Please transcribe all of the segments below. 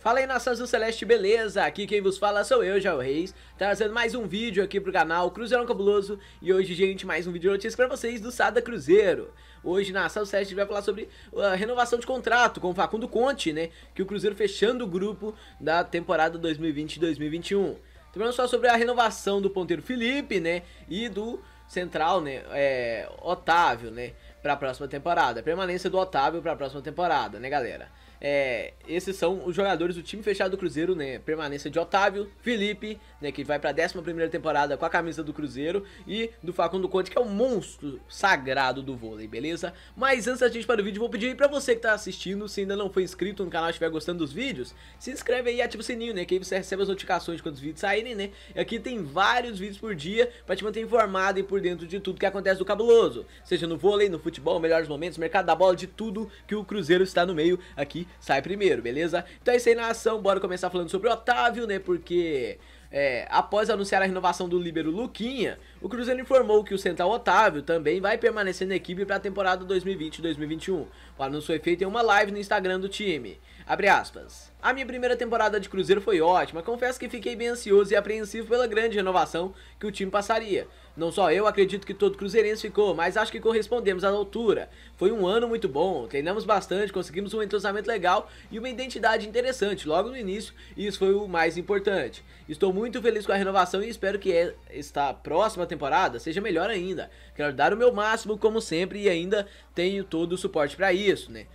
Fala aí nação celeste, beleza? Aqui quem vos fala sou eu, Jao Reis, trazendo mais um vídeo aqui pro canal Cruzeirão Cabuloso E hoje, gente, mais um vídeo de notícias pra vocês do Sada Cruzeiro Hoje na Celeste a gente vai falar sobre a ah, renovação de contrato com o Facundo Conte, né? Que o Cruzeiro fechando o grupo da temporada 2020-2021 Também vamos falar sobre a renovação do ponteiro Felipe, né? E do central, né? É, Otávio, né? Pra próxima temporada, a permanência do Otávio pra próxima temporada, né galera? É, esses são os jogadores do time fechado do Cruzeiro, né? Permanência de Otávio, Felipe, né? Que vai pra 11 temporada com a camisa do Cruzeiro. E do Facundo Conte, que é o monstro sagrado do vôlei, beleza? Mas antes da gente para o vídeo, vou pedir aí pra você que tá assistindo, se ainda não foi inscrito no canal e estiver gostando dos vídeos, se inscreve aí e ativa o sininho, né? Que aí você recebe as notificações quando os vídeos saírem, né? E aqui tem vários vídeos por dia pra te manter informado e por dentro de tudo que acontece do cabuloso. Seja no vôlei, no futebol, melhores momentos, mercado da bola, de tudo que o Cruzeiro está no meio aqui sai primeiro, beleza? Então é isso aí na ação, bora começar falando sobre o Otávio, né, porque... É, após anunciar a renovação do líbero Luquinha, o Cruzeiro informou que o central Otávio também vai permanecer na equipe para a temporada 2020-2021. O anúncio foi feito em uma live no Instagram do time. Abre aspas. A minha primeira temporada de Cruzeiro foi ótima, confesso que fiquei bem ansioso e apreensivo pela grande renovação que o time passaria. Não só eu acredito que todo cruzeirense ficou, mas acho que correspondemos à altura. Foi um ano muito bom, treinamos bastante, conseguimos um entrosamento legal e uma identidade interessante logo no início, e isso foi o mais importante. Estou muito feliz com a renovação e espero que é, esta próxima temporada seja melhor ainda. Quero dar o meu máximo como sempre e ainda tenho todo o suporte para isso, né?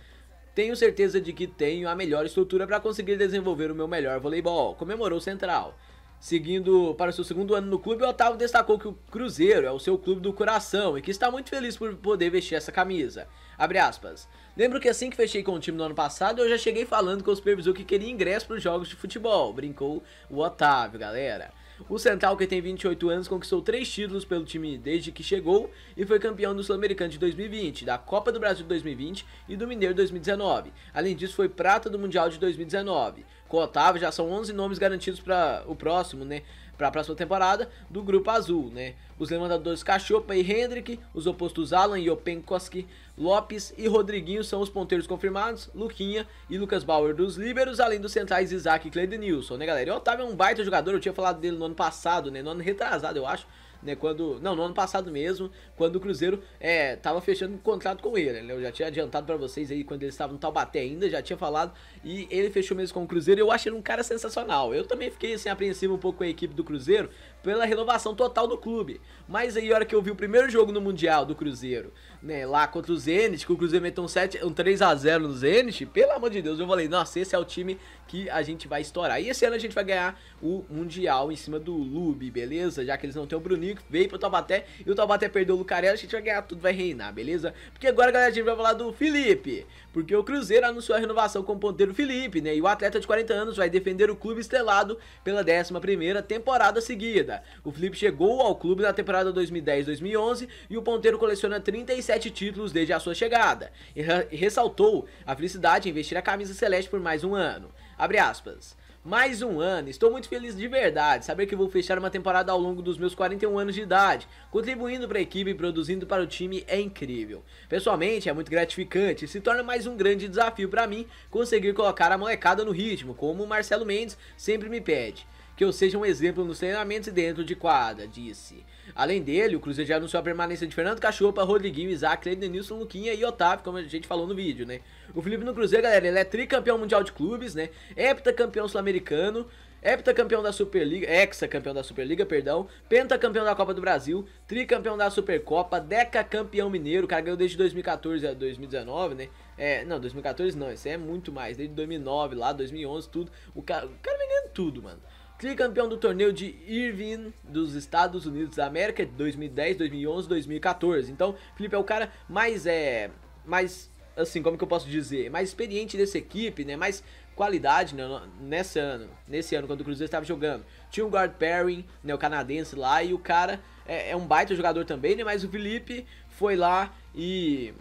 Tenho certeza de que tenho a melhor estrutura para conseguir desenvolver o meu melhor voleibol, comemorou o Central seguindo para o seu segundo ano no clube, o Otávio destacou que o Cruzeiro é o seu clube do coração e que está muito feliz por poder vestir essa camisa. Abre aspas. Lembro que assim que fechei com o time no ano passado, eu já cheguei falando com o supervisor que queria ingresso para os jogos de futebol, brincou o Otávio, galera. O Central, que tem 28 anos, conquistou 3 títulos pelo time desde que chegou e foi campeão do Sul-Americano de 2020, da Copa do Brasil de 2020 e do Mineiro 2019. Além disso, foi prata do Mundial de 2019. Com Otávio, já são 11 nomes garantidos para o próximo, né? para a próxima temporada do grupo azul, né? Os levantadores Cachopa e Hendrick, os opostos Alan e Openkowski, Lopes e Rodriguinho são os ponteiros confirmados, Luquinha e Lucas Bauer dos líberos, além dos centrais Isaac e Cleide Nilson, né galera? E o Otávio é um baita jogador, eu tinha falado dele no ano passado, né? No ano retrasado, eu acho né? Quando. Não, no ano passado mesmo, quando o Cruzeiro é, tava fechando um contrato com ele. Né? Eu já tinha adiantado para vocês aí quando ele estava no Taubaté ainda, já tinha falado. E ele fechou mesmo com o Cruzeiro. Eu acho ele um cara sensacional. Eu também fiquei assim, apreensivo um pouco com a equipe do Cruzeiro, pela renovação total do clube. Mas aí, a hora que eu vi o primeiro jogo no Mundial do Cruzeiro, né, lá contra o Zenit, que o Cruzeiro meteu um, um 3x0 no Zenit, pelo amor de Deus, eu falei, nossa, esse é o time que a gente vai estourar. E esse ano a gente vai ganhar o Mundial em cima do Lube, beleza? Já que eles não têm o Bruninho, que veio pro Taubaté, e o Taubaté perdeu o Lucarelli, a gente vai ganhar tudo, vai reinar, beleza? Porque agora, galera, a gente vai falar do Felipe, porque o Cruzeiro anunciou a renovação com o ponteiro Felipe, né, e o atleta de 40 anos vai defender o clube estelado pela 11ª temporada seguida carreira. O Felipe chegou ao clube na temporada 2010-2011 e o ponteiro coleciona 37 títulos desde a sua chegada. E ressaltou a felicidade em vestir a camisa celeste por mais um ano. Abre aspas. Mais um ano, estou muito feliz de verdade, saber que vou fechar uma temporada ao longo dos meus 41 anos de idade, contribuindo para a equipe e produzindo para o time é incrível. Pessoalmente é muito gratificante e se torna mais um grande desafio para mim conseguir colocar a molecada no ritmo, como o Marcelo Mendes sempre me pede que eu seja um exemplo nos treinamentos e dentro de quadra, disse. Além dele, o Cruzeiro já anunciou a permanência de Fernando Cachopa, Rodriguinho, Isaac, Denilson, Luquinha e Otávio, como a gente falou no vídeo, né? O Felipe no Cruzeiro, galera, ele é tricampeão mundial de clubes, né? Heptacampeão sul-americano, heptacampeão da Superliga, hexacampeão da Superliga, perdão, pentacampeão da Copa do Brasil, tricampeão da Supercopa, decacampeão mineiro, o cara ganhou desde 2014 a 2019, né? É, não, 2014 não, isso é muito mais, desde 2009 lá, 2011, tudo. O cara, o cara vem ganhando tudo, mano tricampeão do torneio de Irvine dos Estados Unidos da América de 2010, 2011, 2014. Então, Felipe é o cara mais é mais assim, como que eu posso dizer, mais experiente dessa equipe, né? Mais qualidade né? nesse ano, nesse ano quando o Cruzeiro estava jogando. Tinha o um guard pairing, né, o canadense lá e o cara é, é um baita jogador também, né? Mas o Felipe foi lá e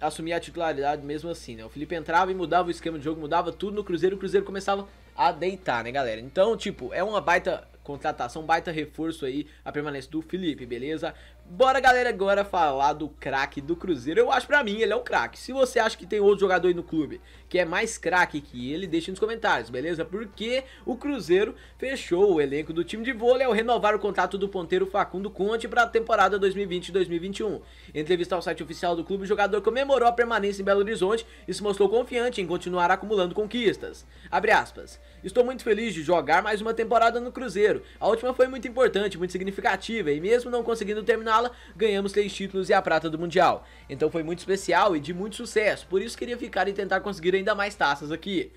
assumia a titularidade mesmo assim, né? O Felipe entrava e mudava o esquema de jogo, mudava tudo no Cruzeiro, o Cruzeiro começava a deitar, né, galera? Então, tipo, é uma baita contratação, baita reforço aí a permanência do Felipe, beleza? Bora, galera, agora falar do craque do Cruzeiro. Eu acho, pra mim, ele é um craque. Se você acha que tem outro jogador aí no clube que é mais craque que ele, deixa nos comentários, beleza? Porque o Cruzeiro fechou o elenco do time de vôlei ao renovar o contrato do ponteiro Facundo Conte para a temporada 2020-2021. Em entrevista ao site oficial do clube, o jogador comemorou a permanência em Belo Horizonte e se mostrou confiante em continuar acumulando conquistas. Abre aspas. Estou muito feliz de jogar mais uma temporada no Cruzeiro. A última foi muito importante, muito significativa e mesmo não conseguindo terminar Nala, ganhamos três títulos e a prata do Mundial. Então foi muito especial e de muito sucesso, por isso queria ficar e tentar conseguir ainda mais taças aqui.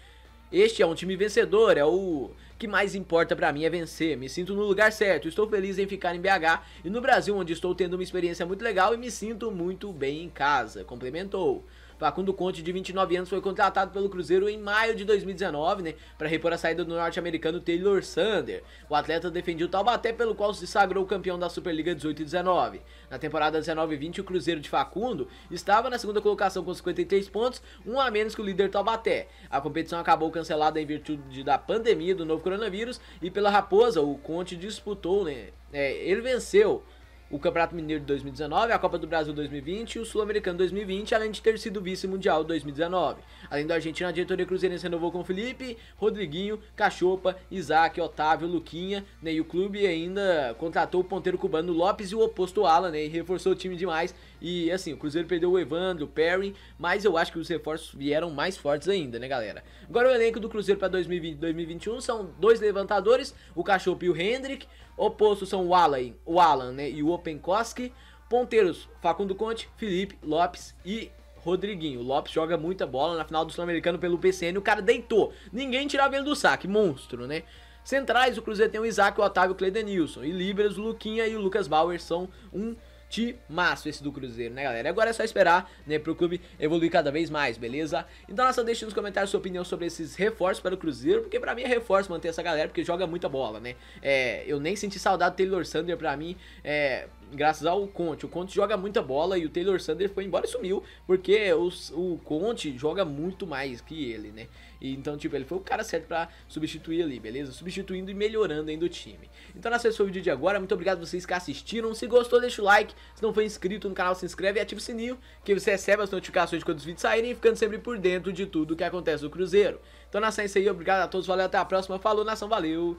Este é um time vencedor, é o que mais importa para mim é vencer. Me sinto no lugar certo, estou feliz em ficar em BH e no Brasil, onde estou tendo uma experiência muito legal e me sinto muito bem em casa, complementou. Facundo Conte, de 29 anos, foi contratado pelo Cruzeiro em maio de 2019, né, para repor a saída do norte-americano Taylor Sander. O atleta defendeu o Taubaté, pelo qual se sagrou campeão da Superliga 18 e 19. Na temporada 19-20, o Cruzeiro de Facundo estava na segunda colocação com 53 pontos, um a menos que o líder Taubaté. A competição acabou cancelada em virtude da pandemia do novo coronavírus e pela Raposa, o Conte disputou, né, é, ele venceu o Campeonato Mineiro de 2019, a Copa do Brasil 2020 e o Sul-Americano 2020, além de ter sido vice-mundial 2019. Além da Argentina a diretoria cruzeirense renovou com Felipe, Rodriguinho, Cachopa, Isaac, Otávio, Luquinha, né, e o clube ainda contratou o ponteiro cubano Lopes e o oposto Alan, né, e reforçou o time demais. E assim, o Cruzeiro perdeu o Evandro, o Perry, mas eu acho que os reforços vieram mais fortes ainda, né, galera? Agora o elenco do Cruzeiro para 2020 e 2021 são dois levantadores, o Cachopa e o Hendrick, Opostos são o Alan, o Alan né, e o Openkoski. Ponteiros, Facundo Conte, Felipe Lopes e Rodriguinho. O Lopes joga muita bola na final do Sul-Americano pelo PCN. O cara deitou. Ninguém tirava ele do saque. Monstro, né? Centrais, o Cruzeiro tem o Isaac, o Otávio, o Cledenilson. E Libras, o Luquinha e o Lucas Bauer são um timaço esse do Cruzeiro, né, galera? Agora é só esperar, né, pro clube evoluir cada vez mais, beleza? Então, nossa, deixa nos comentários sua opinião sobre esses reforços para o Cruzeiro, porque pra mim é reforço manter essa galera, porque joga muita bola, né? É, eu nem senti saudade do Taylor Sander, pra mim, é, graças ao Conte. O Conte joga muita bola e o Taylor Sanders foi embora e sumiu, porque os, o Conte joga muito mais que ele, né? E, então, tipo, ele foi o cara certo para substituir ali, beleza? Substituindo e melhorando ainda o time. Então, nessa foi o vídeo de agora. Muito obrigado a vocês que assistiram. Se gostou, deixa o like. Se não for inscrito no canal, se inscreve e ativa o sininho, que você recebe as notificações quando os vídeos saírem, ficando sempre por dentro de tudo que acontece no Cruzeiro. Então, nação, é isso aí. Obrigado a todos. Valeu, até a próxima. Falou, nação. Valeu.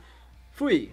Fui.